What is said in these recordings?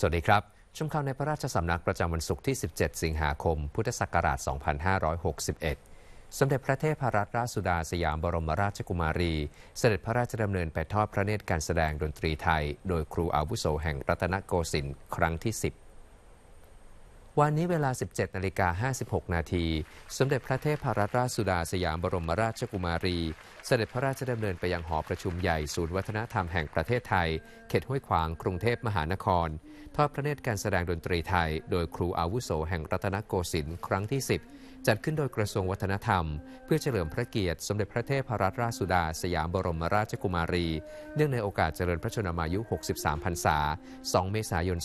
สวัสดีครับ ชมข่าวในพระราชสำนักประจำวันศุกร์ที่ 17 สิงหาคม พุทธศักราช 2561 สมเด็จพระเทพรัตนราชสุดาสยามบรมราชกุมารี เสด็จพระราชดำเนินไปทอดพระเนตรการแสดงดนตรีไทย โดยครูอาวุโสแห่งรัตนโกสินทร์ครั้งที่ 10วันนี้เวลา 17นาฬิกา56 นาที สมเด็จพระเทพรัตนราชสุดาสยามบรมราชกุมารี เสด็จพระราชดำเนินไปยังหอประชุมใหญ่ศูนย์วัฒนธรรมแห่งประเทศไทย เขตห้วยขวาง กรุงเทพมหานคร ทอดพระเนตรการแสดงดนตรีไทย โดยครูอาวุโสแห่งรัตนโกสินทร์ ครั้งที่ 10จัดขึ้นโดยกระทรวงวัฒนธรรม เพื่อเฉลิมพระเกียรติสมเด็จพระเทพรัตนราชสุดาสยามบรมราชกุมารี เนื่องในโอกาสเจริญพระชนมายุ 63 พรรษา 2 เมษายน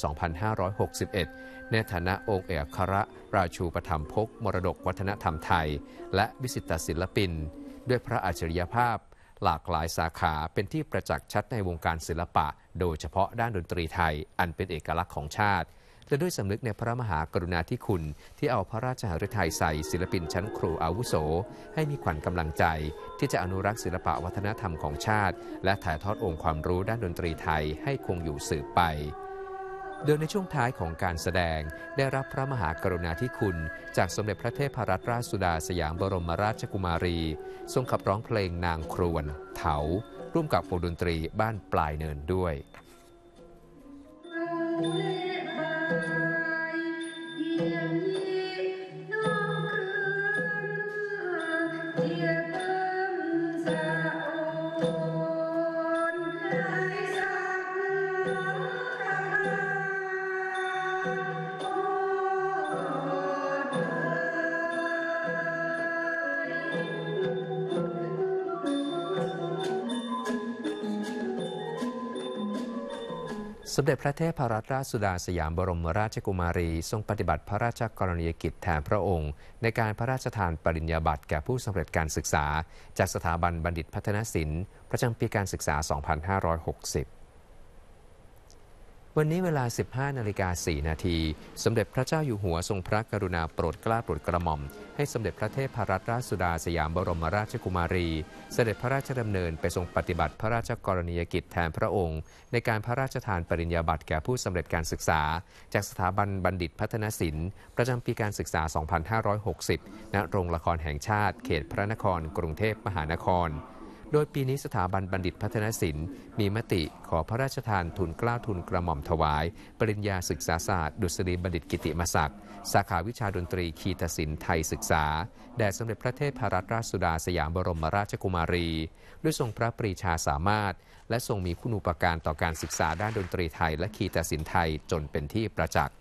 2561ในฐานะองค์เอกคระราชูปธรรมพกมรดกวัฒนธรรมไทย และวิสิตศิลปิน ด้วยพระอัจฉริยภาพ หลากหลายสาขาเป็นที่ประจักษ์ชัดในวงการศิลปะ โดยเฉพาะด้านดนตรีไทยอันเป็นเอกลักษณ์ของชาติและด้วยสำนึกในพระมหากรุณาธิคุณที่เอาพระราชหฤทัยใส่ศิลปินชั้นครูอาวุโสให้มีขวัญกำลังใจที่จะอนุรักษ์ศิลปะวัฒนธรรมของชาติ และถ่ายทอดองค์ความรู้ด้านดนตรีไทยให้คงอยู่สืบไป โดยในช่วงท้ายของการแสดง ได้รับพระมหากรุณาธิคุณ จากสมเด็จพระเทพรัตนราชสุดาสยามบรมราชกุมารี ทรงขับร้องเพลงนางครวนเถาร่วมกับวงดนตรีบ้านปลายเนินด้วย Thank you. สมเด็จพระเทพรัตนราชสุดาสยามบรมราชกุมารีทรงปฏิบัติพระราชกรณียกิจแทนพระองค์ ในการพระราชทานปริญญาบัตรแก่ผู้สำเร็จการศึกษา จากสถาบันบัณฑิตพัฒนศิลป์ประจำปีการศึกษา 2560วันนี้เวลา 15 นาฬิกา 4 นาที สมเด็จพระเจ้าอยู่หัวทรงพระกรุณาโปรดเกล้าโปรดกระหม่อม ให้สมเด็จพระเทพรัตนราชสุดาสยามบรมราชกุมารี เสด็จพระราชดำเนินไปทรงปฏิบัติพระราชกรณียกิจแทนพระองค์ ในการพระราชทานปริญญาบัตรแก่ผู้สำเร็จการศึกษา จากสถาบันบัณฑิตพัฒนศิลป์ประจำปีการศึกษา 2560 ณ โรงละครแห่งชาติ เขตพระนคร กรุงเทพมหานครโดยปีนี้สถาบันบัณฑิตพัฒนศิลป์มีมติขอพระราชทานทุนกล้าทุนกระหม่อมถวาย ปริญญาศึกษาศาสตร์ดุษฎีบัณฑิตกิติมศักดิ์สาขาวิชาดนตรี คีตศิลป์ไทยศึกษา แด่สมเด็จพระเทพรัตนราชสุดาสยามบรมราชกุมารี ด้วยทรงพระปรีชาสามารถ และทรงมีคุณูปการต่อการศึกษาด้านดนตรีไทยและคีตศิลป์ไทยจนเป็นที่ประจักษ์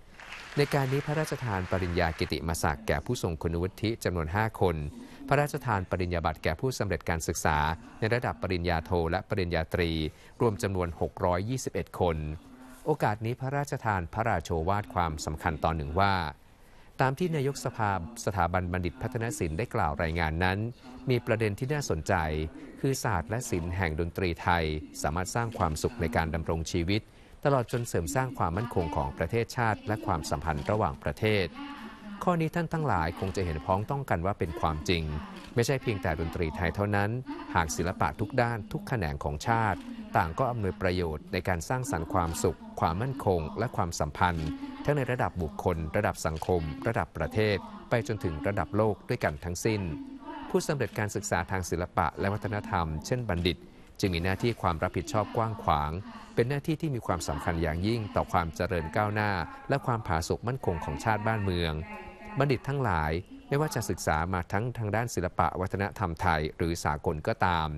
ในการนี้พระราชทานปริญญากิติมศักดิ์แก่ผู้ทรงคุณวุฒิจำนวน5คนพระราชทานปริญญาบัตรแก่ผู้สำเร็จการศึกษา ในระดับปริญญาโทและปริญญาตรี รวมจำนวน 621 คน โอกาสนี้พระราชทานพระราโชวาทความสำคัญตอนหนึ่งว่า ตามที่นายกสภาสถาบันบัณฑิตพัฒนศิลป์ได้กล่าวรายงานนั้น มีประเด็นที่น่าสนใจ คือศาสตร์และศิลป์แห่งดนตรีไทย สามารถสร้างความสุขในการดำรงชีวิต ตลอดจนเสริมสร้างความมั่นคงของประเทศชาติ และความสัมพันธ์ระหว่างประเทศข้อนี้ท่านทั้งหลายคงจะเห็นพ้องต้องกันว่าเป็นความจริง ไม่ใช่เพียงแต่ดนตรีไทยเท่านั้น หากศิลปะทุกด้านทุกแขนงของชาติ ต่างก็อำนวยประโยชน์ในการสร้างสรรค์ความสุข ความมั่นคง และความสัมพันธ์ทั้งในระดับบุคคลระดับสังคม ระดับประเทศ ไปจนถึงระดับโลกด้วยกันทั้งสิ้น ผู้สำเร็จการศึกษาทางศิลปะและวัฒนธรรม เช่นบัณฑิต จึงมีหน้าที่ความรับผิดชอบกว้างขวาง เป็นหน้าที่ที่มีความสำคัญอย่างยิ่งต่อความเจริญก้าวหน้า และความผาสุกมั่นคงของชาติบ้านเมืองบัณฑิตทั้งหลายไม่ว่าจะศึกษามาทั้งทางด้านศิลปะวัฒนธรรมไทยหรือสากลก็ตาม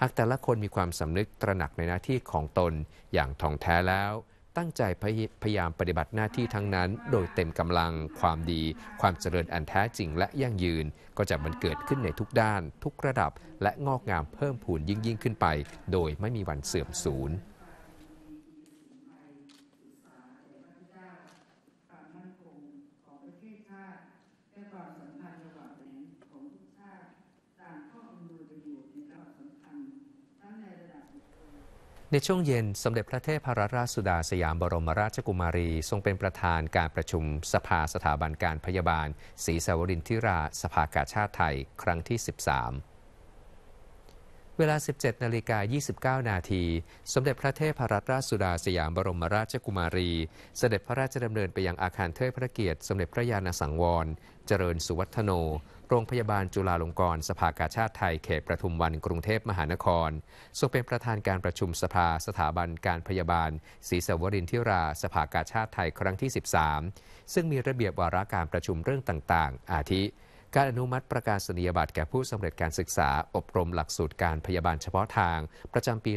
หากแต่ละคนมีความสำนึกตระหนักในหน้าที่ของตน อย่างท่องแท้แล้ว ตั้งใจพยายามปฏิบัติหน้าที่ทั้งนั้นโดยเต็มกำลังความดี ความเจริญอันแท้จริงและยั่งยืน ก็จะมันเกิดขึ้นในทุกด้าน ทุกระดับ และงอกงามเพิ่มพูนยิ่งยิ่งขึ้นไป โดยไม่มีวันเสื่อมสูญในช่วงเย็น สมเด็จพระเทพรัราชสุดาสยามบรมราชกุมารี ทรงเป็นประธานการประชุมสภาสถาบันการพยาบาลศรีสวรินทิราสภากาชาติไทย ครั้งที่ 13 เวลา 17นาฬิกา29นาทีสมเด็จพระเทพรัตนราชสุดาสยามบรมราชกุมารี เสด็จพระราชดำเนินไปยังอาคารเทิดพระเกียรติสมเด็จพระยาณสังวรเจริญสุวัฒโนโรงพยาบาลจุฬาลงกรณ์สภากาชาติไทยเขตประทุมวันกรุงเทพมหานครทรงเป็นประธานการประชุมสภา สถาบันการพยาบาลศรีสวรินทิราสภากาชาติไทยครั้งที่ 13 ซึ่งมีระเบียบวาระการประชุมเรื่องต่าง ๆ อาทิ การอนุมัติประกาศนียบัตรแก่ผู้สำเร็จการศึกษาอบรมหลักสูตรการพยาบาลเฉพาะทางประจำปี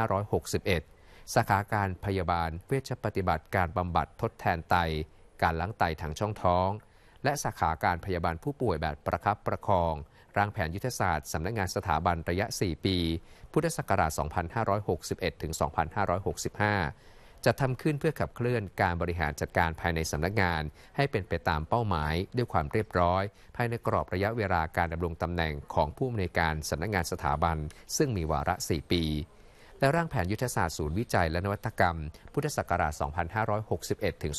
2561สาขาการพยาบาลเวชปฏิบัติการบำบัดทดแทนไต การล้างไตทางช่องท้องและสาขาการพยาบาลผู้ป่วยแบบประคับประคอง ร่างแผนยุทธศาสตร์สำนักงงานสถาบันระยะ 4 ปี พุทธศักราช 2561ถึง2565 จะทำขึ้นเพื่อขับเคลื่อนการบริหารจัดการภายในสำนักงานให้เป็นไปตามเป้าหมาย ด้วยความเรียบร้อย ภายในกรอบระยะเวลาการดำรงตำแหน่งของผู้อำนวยการสำนักงานสถาบัน ซึ่งมีวาระ 4 ปี และร่างแผนยุทธศาสตร์ศูนย์วิจัย และนวัตกรรม พุทธศักราช 2561ถึง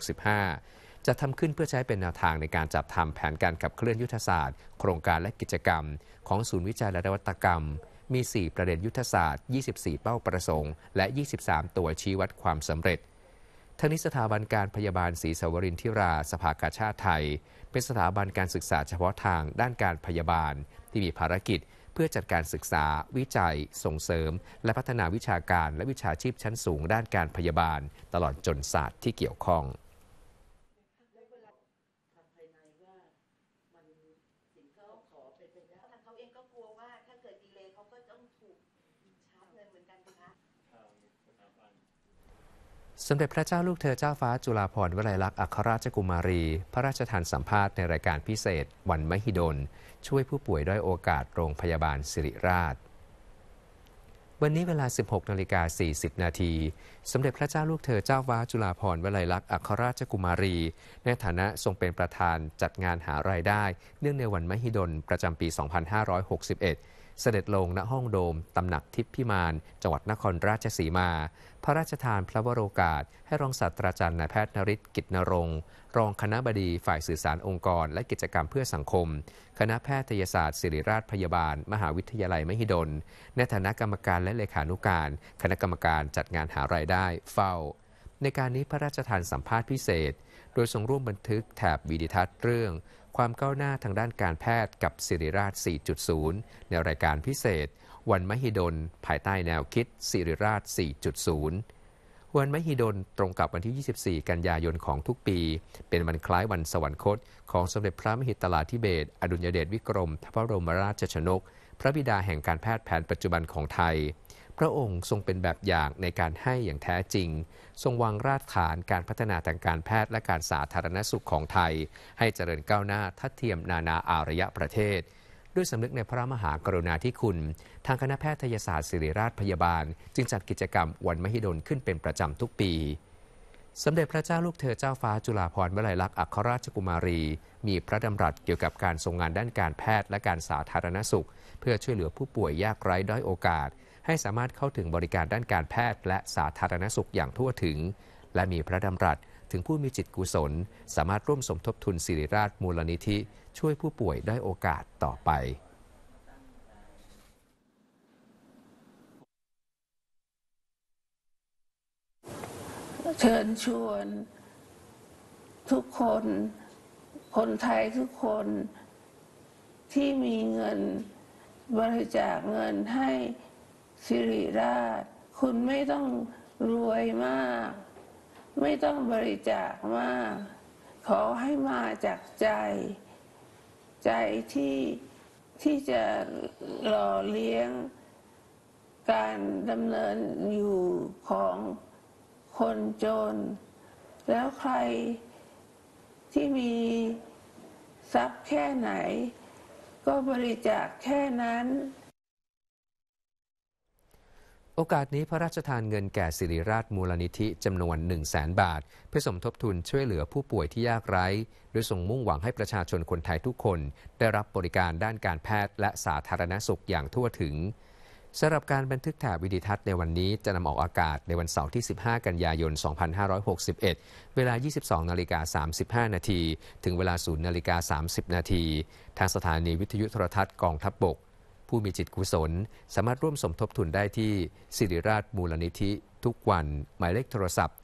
2565จะทำขึ้นเพื่อใช้เป็นแนวทางในการจัดทำแผนการขับเคลื่อนยุทธศาสตร์โครงการและกิจกรรม ของศูนย์วิจัยและนวัตกรรม มี 4 ประเด็นยุทธศาสตร์ 24 เป้าประสงค์ และ 23 ตัวชี้วัดความสำเร็จทางนิสถาบันการพยาบาลศรีสวรินทิรา สภากาชาติไทย เป็นสถาบันการศึกษาเฉพาะทางด้านการพยาบาล ที่มีภารกิจ เพื่อจัดการศึกษา วิจัย ส่งเสริม และพัฒนาวิชาการและวิชาชีพชั้นสูงด้านการพยาบาลตลอดจนศาสตร์ที่เกี่ยวข้องสมเด็จพระเจ้าลูกเธอเจ้าฟ้าจุฬาภรณ์วลัยลักษณ์อัครราชกุมารี พระราชทานสัมภาษณ์ในรายการพิเศษ วันมหิดลช่วยผู้ป่วยด้อยโอกาสโรงพยาบาลสิริราช วันนี้เวลา 16นาฬิกา40 นาทีสมเด็จพระเจ้าลูกเธอเจ้าฟ้าจุฬาภรณ์วลัยลักษณ์อัครราชกุมารี ในฐานะทรงเป็นประธานจัดงานหารายได้เนื่องในวันมหิดลประจำปี2561เสด็จลงณห้องโดม ตำหนักทิพย์พิมานจังหวัดนครราชสีมา พระราชทานพระวโรกาสให้รองศาสตราจารย์นายแพทย์นริศกิจนรงรองคณะบดี ฝ่ายสื่อสารองค์กร และกิจกรรมเพื่อสังคม คณะแพทยศาสตร์ ศิริราชพยาบาล มหาวิทยาลัยมหิดล ในฐานะกรรมการและเลขานุการ คณะกรรมการจัดงานหารายได้ เฝ้า ในการนี้พระราชทานสัมภาษณ์พิเศษ โดยทรงร่วมบันทึกแถบวีดิทัศน์เรื่องความก้าวหน้าทางด้านการแพทย์กับสิริราช 4.0 ในรายการพิเศษ วันมหิดล ภายใต้แนวคิดสิริราช 4.0 วันมหิดล ตรงกับวันที่ 24 กันยายนของทุกปี เป็นวันคล้ายวันสวรรคต ของสมเด็จพระมหิตลาธิเบศอดุลยเดชวิกรม พระบรมราชชนก พระบิดาแห่งการแพทย์แผนปัจจุบันของไทยพระองค์ทรงเป็นแบบอย่างในการให้อย่างแท้จริง ทรงวางรากฐานการพัฒนาทางการแพทย์และการสาธารณสุขของไทย ให้เจริญก้าวหน้าทัดเทียมนานาอารยประเทศ ด้วยสำนึกในพระมหากรุณาธิคุณ ทางคณะแพทยศาสตร์ศิริราชพยาบาล จึงจัดกิจกรรมวันมหิดลขึ้นเป็นประจำทุกปีสมเด็จพระเจ้าลูกเธอเจ้าฟ้าจุฬาภรณ์วลัยลักษณ์อัครราชกุมารี มีพระดำรัสเกี่ยวกับการทรงงานด้านการแพทย์และการสาธารณสุข เพื่อช่วยเหลือผู้ป่วยยากไร้ด้อยโอกาสให้สามารถเข้าถึงบริการด้านการแพทย์และสาธารณสุขอย่างทั่วถึง และมีพระดำรัสถึงผู้มีจิตกุศล สามารถร่วมสมทบทุนสิริราชมูลนิธิช่วยผู้ป่วยได้โอกาสต่อไป เชิญชวนทุกคนคนไทยทุกคนที่มีเงินบริจาคเงินให้สิริราชคุณไม่ต้องรวยมาก ไม่ต้องบริจาคมากขอให้มาจากใจ ใจที่ที่จะหล่อเลี้ยง การดำเนินอยู่ของคนจน แล้วใครที่มีทรัพย์แค่ไหน ก็บริจาคแค่นั้นโอกาสนี้พระราชทานเงินแก่สิริราชมูลนิธิจำนวน 1 0 0 0 0แบาท เพื่อสมทบทุนช่วยเหลือผู้ป่วยที่ยากไร้ โดยส่งมุ่งหวังให้ประชาชนคนไทยทุกคน ได้รับบริการด้านการแพทย์และสาธารณสุขอย่างทั่วถึงสำหรับการบันทึกแถบวิดิทัศน์ในวันนี้จะนำออกอากาศในวันเสาร์ที่ 15 กันยายน 2561 เวลา 22นาฬิกา35นาทีถึงเวลา0นาฬิกา30นาทีทางสถานีวิทยุโทรทัศน์กองทัพบบกผู้มีจิตกุศลสามารถร่วมสมทบทุนได้ที่สิริราชมูลนิธิ ทุกวัน หมายเลขโทรศัพท์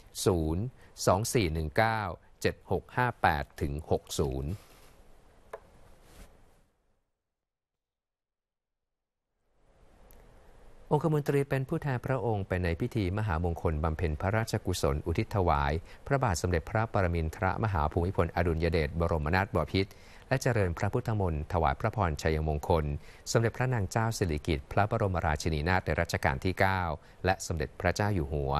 0 2 4 1 9 7 6 5 8ถึง60 องคมนตรีเป็นผู้แทนพระองค์ไปในพิธีมหามงคลบำเพ็ญพระราชกุศล อุทิศถวาย พระบาทสมเด็จพระปรมินทรมหาภูมิพลอดุลยเดชบรมนาถบพิตรและเจริญพระพุทธมนต์ถวายพระพรชัยมงคลสมเด็จพระนางเจ้าสิริกิติ์พระบรมราชินีนาถในรัชกาลที่ 9 และสมเด็จพระเจ้าอยู่หัว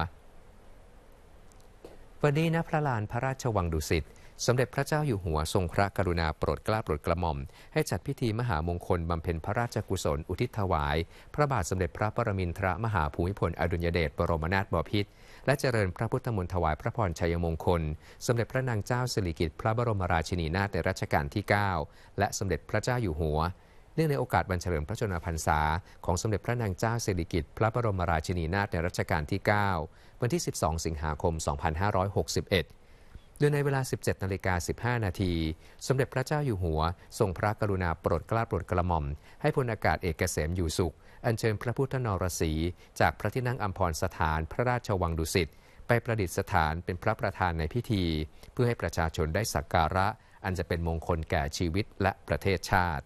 วันนี้ณพระลานพระราชวังดุสิตสมเด็จพระเจ้าอยู่หัวทรงพระกรุณาโปรดเกล้าโปรดกระหม่อม ให้จัดพิธีมหามงคลบำเพ็ญพระราชกุศล อุทิศถวาย พระบาทสมเด็จพระปรมินทรมหาภูมิพลอดุลยเดชบรมนาถบพิตรและเจริญพระพุทธมนต์ถวายพระพรชัยมงคล สมเด็จพระนางเจ้าสิริกิติ์พระบรมราชินีนาถในรัชกาลที่ 9 และสมเด็จพระเจ้าอยู่หัวเนื่องในโอกาสวันเฉลิมพระชนมพรรษา ของสมเด็จพระนางเจ้าสิริกิติ์พระบรมราชินีนาถในรัชกาลที่ 9 วันที่ 12 สิงหาคม 2561โดยในเวลา 17 นาฬิกา 15 นาที สมเด็จพระเจ้าอยู่หัว ทรงพระกรุณาโปรดเกล้าโปรดกระหม่อม ให้พลอากาศเอกเกษมอยู่สุข อัญเชิญพระพุทธนรสี จากพระที่นั่งอัมพรสถานพระราชวังดุสิต ไปประดิษฐานเป็นพระประธานในพิธี เพื่อให้ประชาชนได้สักการะอันจะเป็นมงคลแก่ชีวิตและประเทศชาติ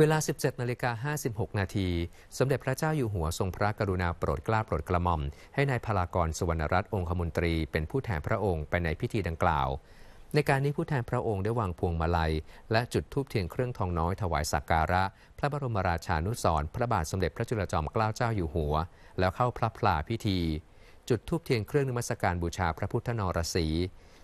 เวลา 17นาฬิกา56นาที สมเด็จพระเจ้าอยู่หัวทรงพระกรุณาโปรดเกล้าโปรดกระหม่อม ให้ในายพลากรสุวรรณรัตน์ องคมนตรี เป็นผู้แทนพระองค์ไปในพิธีดังกล่าว ในการนี้ผู้แทนพระองค์ได้วางพวงมาลัย และจุดธูปเทียนเครื่องทองน้อยถวายสักการะ พระบรมราชานุสรพระบาทสมเด็จพระจุลจอมเกล้าเจ้าอยู่หัว แล้วเข้าพระพลาพิธี จุดธูปเทียนเครื่องนมัสการบูชาพระพุทธนรสี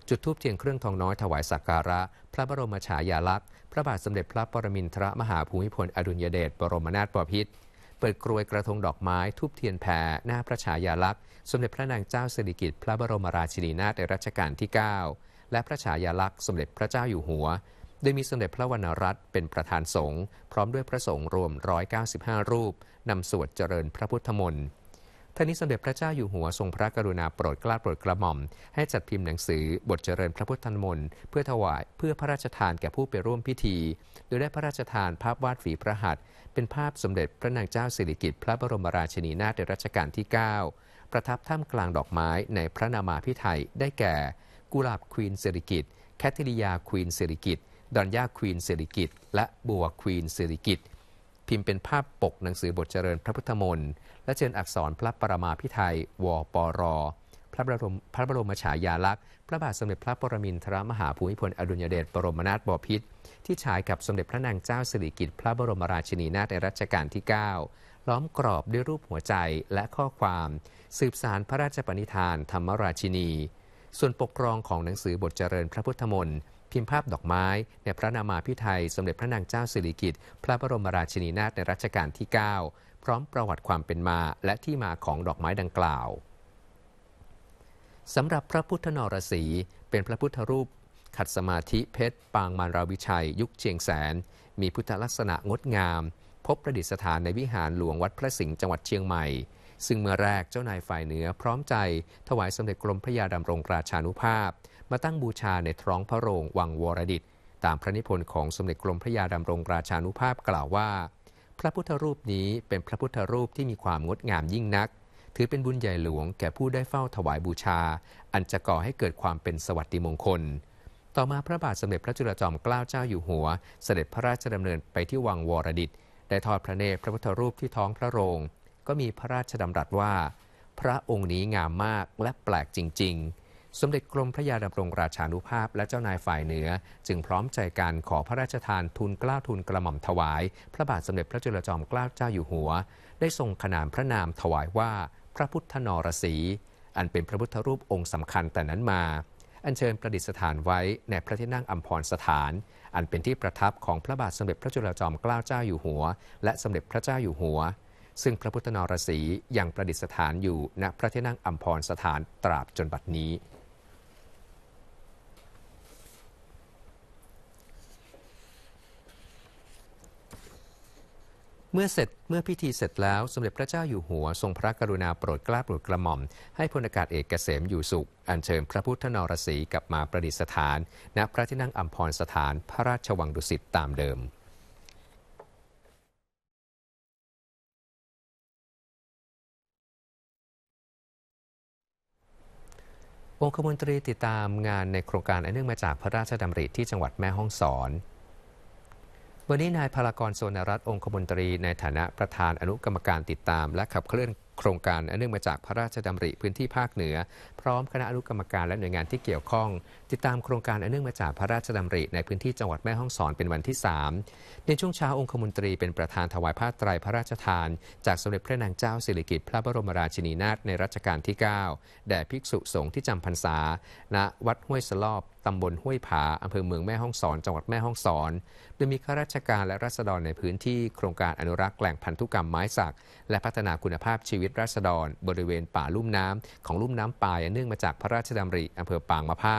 จุดธูปเทียนเครื่องทองน้อยถวายสักการะ พระบรมฉายาลักษณ์พระบาทสมเด็จพระปรมินทรมหาภูมิพลอดุลยเดชบรมนาถบพิตรเปิดกรวยกระทงดอกไม้ทูบเทียนแผ่หน้าพระฉายาลักษณ์ สมเด็จพระนางเจ้าสิริกิติ์พระบรมราชินีนาถในรัชกาลที่ 9 และพระฉายาลักษณ์สมเด็จพระเจ้าอยู่หัว โดยมีสมเด็จพระวรรณรัตน์เป็นประธานสงฆ์พร้อมด้วยพระสงฆ์รวม 195 รูปนำสวดเจริญพระพุทธมนต์ท่านนี้สมเด็จพระเจ้าอยู่หัวทรงพระกรุณาโปรดเกล้าโปรดกระหม่อม ให้จัดพิมพ์หนังสือบทเจริญพระพุทธมนต์เพื่อถวายเพื่อพระราชทานแก่ผู้ไปร่วมพิธี โดยได้พระราชทานภาพวาดฝีพระหัตถ์เป็นภาพสมเด็จพระนางเจ้าสิริกิติ์พระบรมราชินีนาถในรัชกาลที่ 9 ประทับท่ามกลางดอกไม้ในพระนามาพิไทยได้แก่กุหลาบควีนสิริกิติ์แคทิริยาควีนสิริกิติ์ดอนยาควีนสิริกิติ์และบัวควีนสิริกิติ์ิมพ์เป็นภาพปกหนังสือบทเจริญพระพุทธมนต์และเชิญอักษรพระปรมาพิไทยวปร พระบรมพระบรมฉายาลักษณ์พระบาทสมเด็จพระปรมินทรมหาภูมิพล อดุลยเดชบรมนาถบพิตรที่ฉายกับสมเด็จพระนางเจ้าสิริกิติ์พระบรมราชินีนาถในรัชกาลที่ 9 ล้อมกรอบด้วยรูปหัวใจและข้อความ สืบสารพระราชปณิธานธรรมราชินี ส่วนปกครองของหนังสือบทเจริญพระพุทธมนต์พิมพ์ภาพดอกไม้ในพระนามาพิไทยสมเด็จพระนางเจ้าสิริกิติ์พระบรมราชินีนาถในรัชกาลที่ 9 พร้อมประวัติความเป็นมาและที่มาของดอกไม้ดังกล่าว สำหรับพระพุทธนรสีเป็นพระพุทธรูป ขัดสมาธิเพชรปางมาราวิชัยยุคเชียงแสน มีพุทธลักษณะงดงาม พบประดิษฐานในวิหารหลวงวัดพระสิงห์จังหวัดเชียงใหม่ ซึ่งเมื่อแรกเจ้านายฝ่ายเหนือ พร้อมใจ ถวายสมเด็จกรมพระยาดำรงราชานุภาพมาตั้งบูชาในท้องพระโรงวังวรดิตตามพระนิพนธ์ของสมเด็จกรมพระยาดำรงราชานุภาพกล่าวว่า พระพุทธรูปนี้เป็นพระพุทธรูปที่มีความงดงามยิ่งนัก ถือเป็นบุญใหญ่หลวงแก่ผู้ได้เฝ้าถวายบูชา อันจะก่อให้เกิดความเป็นสวัสดิมงคล ต่อมาพระบาทสมเด็จพระจุลจอมเกล้าเจ้าอยู่หัว เสด็จพระราชดำเนินไปที่วังวรดิตได้ทอดพระเนตรพระพุทธรูปที่ท้องพระโรงก็มีพระราชดำรัสว่า พระองค์นี้งามมากและแปลกจริงๆสมเด็จกรมพระยาดำรงราชานุภาพและเจ้านายฝ่ายเหนือจึงพร้อมใจกันขอพระราชทานทุนกล้าวทุนกระหม่อมถวายพระบาทสมเด็จพระจุลจอมเกล้าเจ้าอยู่หัว ได้ทรงขนานพระนามถวายว่าพระพุทธนรสี อันเป็นพระพุทธรูปองค์สำคัญแต่นั้นมา อันเชิญประดิษฐานไว้ในพระที่นั่งอัมพรสถาน อันเป็นที่ประทับของพระบาทสมเด็จพระจุลจอมเกล้าเจ้าอยู่หัวและสมเด็จพระเจ้าอยู่หัว ซึ่งพระพุทธนรสียังประดิษฐานอยู่ณพระที่นั่งอัมพรสถานตราบจนบัดนี้เมื่อเสร็จเมื่อพิธีเสร็จแล้วสมเด็จพระเจ้าอยู่หัวทรงพระกรุณาโปรดเกล้าโปรดกระหม่อมให้พลอากาศเอกเกษมอยู่สุข อัญเชิญพระพุทธนรสีกลับมาประดิษฐานณพระที่นั่งอัมพรสถานพระราชวังดุสิตตามเดิม องคมนตรีติดตามงานในโครงการอันเนื่องมาจากพระราชดำริที่จังหวัดแม่ฮ่องสอนวันนี้นายพลากรโซนรัตองคมนตรีในฐานะประธานอนุกรรมการติดตาม และขับเคลื่อนโครงการอันเนื่องมาจากพระราชดำริพื้นที่ภาคเหนือ พร้อมคณะอนุกรรมการและหน่วยงานที่เกี่ยวข้อง ติดตามโครงการอันเนื่องมาจากพระราชดำริในพื้นที่จังหวัดแม่ฮ่องสอนเป็นวันที่ 3 ในช่วงเช้าองคมนตรีเป็นประธานถวายผ้าไตรพระราชทาน จากสมเด็จพระนางเจ้าสิริกิติ์พระบรมราชินีนาถในรัชกาลที่ 9แด่ภิกษุสงฆ์ที่จำพรรษา ณวัดห้วยสลอบตำบลห้วยผาอำเภอเมืองแม่ฮ่องสอนจังหวัดแม่ฮ่องสอนโดยมีข้าราชการและรัษฎรในพื้นที่โครงการอนุรักษ์แหล่งพันธุกรรมไม้สักและพัฒนาคุณภาพชีวิตรัษฎร บริเวณป่าลุ่มน้ำของลุ่มน้ำปายเนื่องมาจากพระราชดำริ อำเภอปางมะผ้า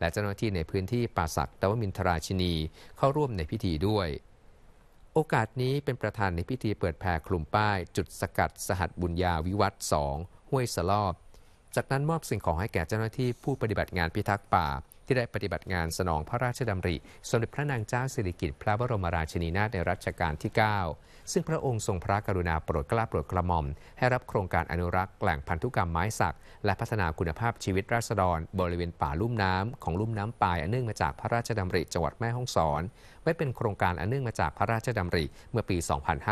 และเจ้าหน้าที่ในพื้นที่ป่าศักดวมินทราชินีเข้าร่วมในพิธีด้วย โอกาสนี้เป็นประธานในพิธีเปิดแผ่คลุมป้ายจุดสกัดสหัสบุญญาวิวัน์สองห้วยสลอบจากนั้นมอบสิ่งของให้แก่เจ้าหน้าที่ผู้ปฏิบัติงานพิทักษ์ป่า ที่ได้ปฏิบัติงานสนองพระราชดำริ สมเด็จพระนางเจ้าสิริกิติ์พระบรมราชินีนาถในรัชกาลที่ 9 ซึ่งพระองค์ทรงพระกรุณาโปรดเกล้าโปรดกระหม่อม ให้รับโครงการอนุรักษ์แหล่งพันธุกรรมไม้สักและพัฒนาคุณภาพชีวิตราษฎร บริเวณป่าลุ่มน้ำของลุ่มน้ำปายอันเนื่องมาจากพระราชดำริจังหวัดแม่ฮ่องสอน ไว้เป็นโครงการอันเนื่องมาจากพระราชดำริเมื่อปี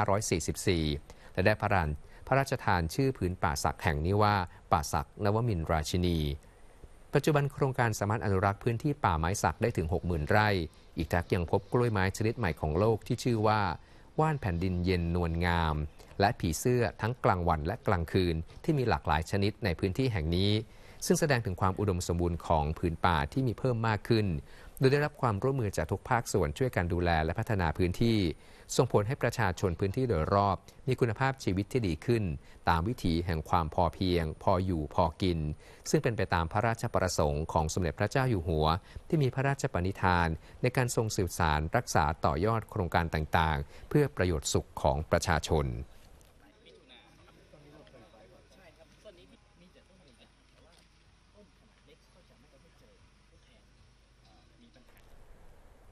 2544และได้พระราชพระราชทานชื่อผืนป่าศักแห่งนี้ว่า ป่าศักนวมินราชินี ปัจจุบันโครงการสามารถอนุรักษ์พื้นที่ป่าไม้สักได้ถึง60,000ไร่ อีกทั้งยังพบกล้วยไม้ชนิดใหม่ของโลกที่ชื่อว่าว่านแผ่นดินเย็นนวลงาม และผีเสื้อทั้งกลางวันและกลางคืนที่มีหลากหลายชนิดในพื้นที่แห่งนี้ซึ่งแสดงถึงความอุดมสมบูรณ์ของพื้นป่าที่มีเพิ่มมากขึ้น โดยได้รับความร่วมมือจากทุกภาคส่วนช่วยกันดูแลและพัฒนาพื้นที่ ส่งผลให้ประชาชนพื้นที่โดยรอบ มีคุณภาพชีวิตที่ดีขึ้น ตามวิถีแห่งความพอเพียง พออยู่พอกิน ซึ่งเป็นไปตามพระราชประสงค์ของสมเด็จพระเจ้าอยู่หัว ที่มีพระราชปณิธานในการทรงสืบสารรักษาต่อยอดโครงการต่างๆ เพื่อประโยชน์สุขของประชาชน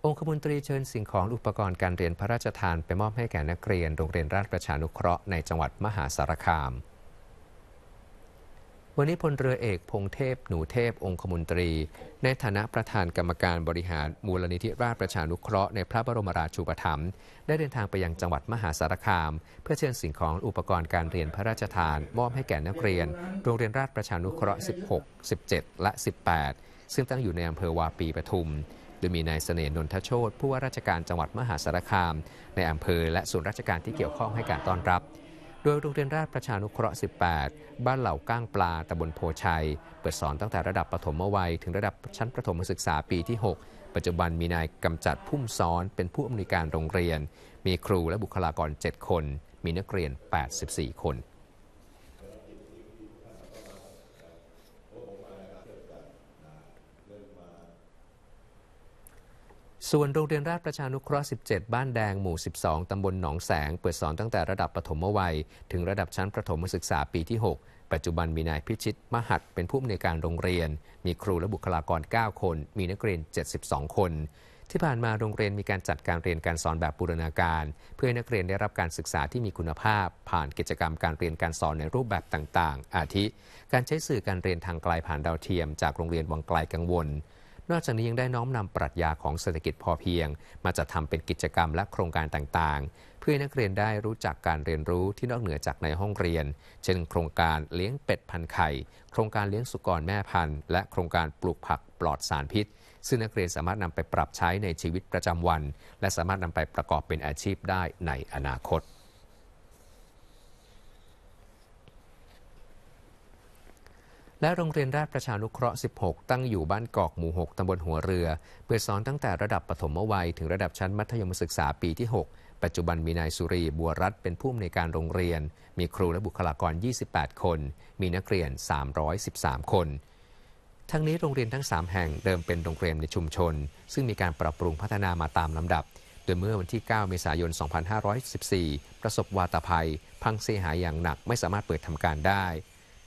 องคมนตรีเชิญสิ่งของอุปกรณ์การเรียนพระราชทานไปมอบให้แก่นักเรียนโรงเรียนราชประชานุเคราะห์ในจังหวัดมหาสารคาม วันนี้พลเรือเอกพงเทพหนูเทพองคมนตรี ในฐานะประธานกรรมการบริหารมูลนิธิราชประชานุเคราะห์ในพระบรมราชูปถัมภ์ได้เดินทางไปยังจังหวัดมหาสารคาม เพื่อเชิญสิ่งของอุปกรณ์การเรียนพระราชทาน มอบให้แก่นักเรียน โรงเรียนราชประชานุเคราะห์ 16 17 และ 18 ซึ่งตั้งอยู่ในอำเภอวาปีปทุมโดยมีนายเสน่ห์นนทโชตผู้ว่าราชการจังหวัดมหาสารคาม ในอำเภอและส่วนราชการที่เกี่ยวข้องให้การต้อนรับ โดยโรงเรียนราชประชานุเคราะห์ 18 บ้านเหล่าก้างปลาตำบลโพชัย เปิดสอนตั้งแต่ระดับประถมวัยถึงระดับชั้นประถมศึกษาปีที่ 6 ปัจจุบันมีนายกำจัดพุ่มซ้อนเป็นผู้อำนวยการโรงเรียน มีครูและบุคลากร 7 คน มีนักเรียน84คนส่วนโรงเรียนราชประชานุเคราะห์ 17 บ้านแดง หมู่ 12 ตำบลหนองแสง เปิดสอน ตั้งแต่ระดับประถมวัย ถึงระดับชั้นประถมศึกษาปีที่ 6 ปัจจุบันมีนายพิชิตมหัดเป็นผู้อำนวยการโรงเรียน มีครูและบุคลากร 9 คน มีนักเรียน 72 คน ที่ผ่านมาโรงเรียนมีการจัดการเรียนการสอนแบบบูรณาการ เพื่อนักเรียนได้รับการศึกษาที่มีคุณภาพผ่านกิจกรรมการเรียนการสอนในรูปแบบต่าง ๆ อาทิ การใช้สื่อการเรียนทางไกลผ่านดาวเทียม จากโรงเรียนวังไกลกังวลนอกจากนี้ยังได้น้อมนำปรัชญาของเศรษฐกิจพอเพียง มาจัดทาเป็นกิจกรรมและโครงการต่างๆ เพื่อนักเรียนได้รู้จักการเรียนรู้ที่นอกเหนือจากในห้องเรียน เช่นโครงการเลี้ยงเป็ดพันไข่โครงการเลี้ยงสุกรแม่พันธุ์และโครงการปลูกผักปลอดสารพิษซึ่งนักเรียนสามารถนำไปปรับใช้ในชีวิตประจำวัน และสามารถนำไปประกอบเป็นอาชีพได้ในอนาคตและโรงเรียนราชประชานุเคราะห์ 16 ตั้งอยู่บ้านกอกหมู่6ตำบลหัวเรือ เพื่อสอนตั้งแต่ระดับปฐมวัย ถึงระดับชั้นมัธยมศึกษาปีที่ 6 ปัจจุบันมีนายสุรีบัวรัตเป็นผู้อำนวยการโรงเรียน มีครูและบุคลากร 28 คน มีนักเรียน 313 คน ทั้งนี้โรงเรียนทั้ง 3 แห่งเดิมเป็นโรงเรียนในชุมชน ซึ่งมีการปรับปรุงพัฒนามาตามลำดับ โดยเมื่อวันที่9เมษายน 2514 ประสบวาตภัย พังเสียหายอย่างหนักไม่สามารถเปิดทำการได้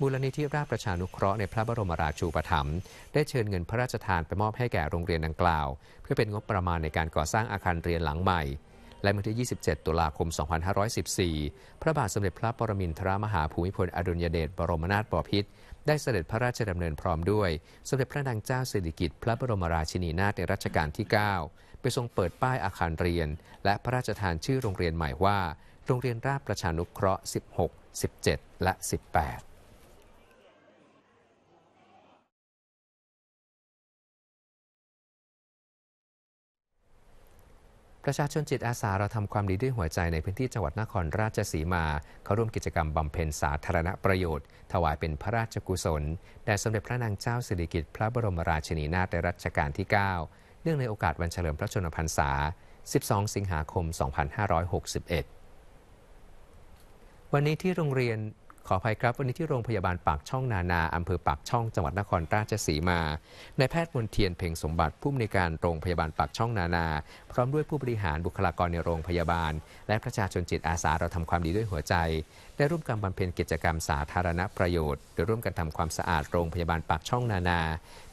มูลนิธิราชประชานุเคราะห์ในพระบรมราชูปถัมภ์ได้เชิญเงินพระราชทานไปมอบให้แก่โรงเรียนดังกล่าว เพื่อเป็นงบประมาณในการก่อสร้างอาคารเรียนหลังใหม่ และเมื่อที่ 27 ตุลาคม 2514 พระบาทสมเด็จพระปรมินทรมหาภูมิพลอดุลยเดชบรมนาถบพิตรได้เสด็จพระราชดำเนินพร้อมด้วยสมเด็จพระนางเจ้าสิริกิติ์พระบรมราชินีนาถในรัชกาลที่ 9 ไปทรงเปิดป้ายอาคารเรียน และพระราชทานชื่อโรงเรียนใหม่ว่า โรงเรียนราชประชานุเคราะห์16 17 และ 18ประชาชนจิตอาสาเราทำความดีด้วยหัวใจในพื้นที่จังหวัดนครราชสีมา เขาร่วมกิจกรรมบำเพ็ญสาธารณประโยชน์ ถวายเป็นพระราชกุศลแด่สมเด็จพระนางเจ้าสิริกิติ์พระบรมราชินีนาถในรัชกาลที่ 9 เนื่องในโอกาสวันเฉลิมพระชนมพรรษา 12 สิงหาคม 2561 วันนี้ที่โรงเรียนขออภัยครับวันนี้ที่โรงพยาบาลปากช่องนานา อำเภอปากช่องจังหวัดนครราชสีมา นายแพทย์มนเทียนเพ่งสมบัติผู้อำนวยการโรงพยาบาลปากช่องนานา พร้อมด้วยผู้บริหารบุคลากรในโรงพยาบาล และประชาชนจิตอาสาเราทำความดีด้วยหัวใจ ได้ร่วมกันบำเพ็ญกิจกรรมสาธารณประโยชน์โดยร่วมกันทำความสะอาดโรงพยาบาลปากช่องนานา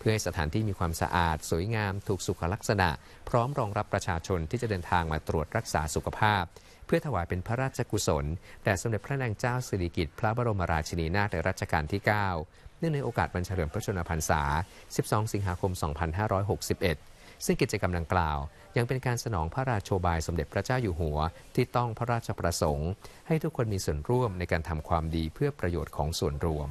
เพื่อให้สถานที่มีความสะอาด สวยงาม ถูกสุขลักษณะ พร้อมรองรับประชาชนที่จะเดินทางมาตรวจรักษาสุขภาพ เพื่อถวายเป็นพระราชกุศล แด่สมเด็จพระนางเจ้าสิริกิติ์พระบรมราชินีนาถในรัชกาลที่ 9 เนื่องในโอกาสบันเฉลิมพระชนมพรรษา 12 สิงหาคม 2561 ซึ่งกิจกรรมดังกล่าว ยังเป็นการสนองพระราชโชบายสมเด็จพระเจ้าอยู่หัว ที่ต้องพระราชประสงค์ ให้ทุกคนมีส่วนร่วมในการทำความดีเพื่อประโยชน์ของส่วนรวม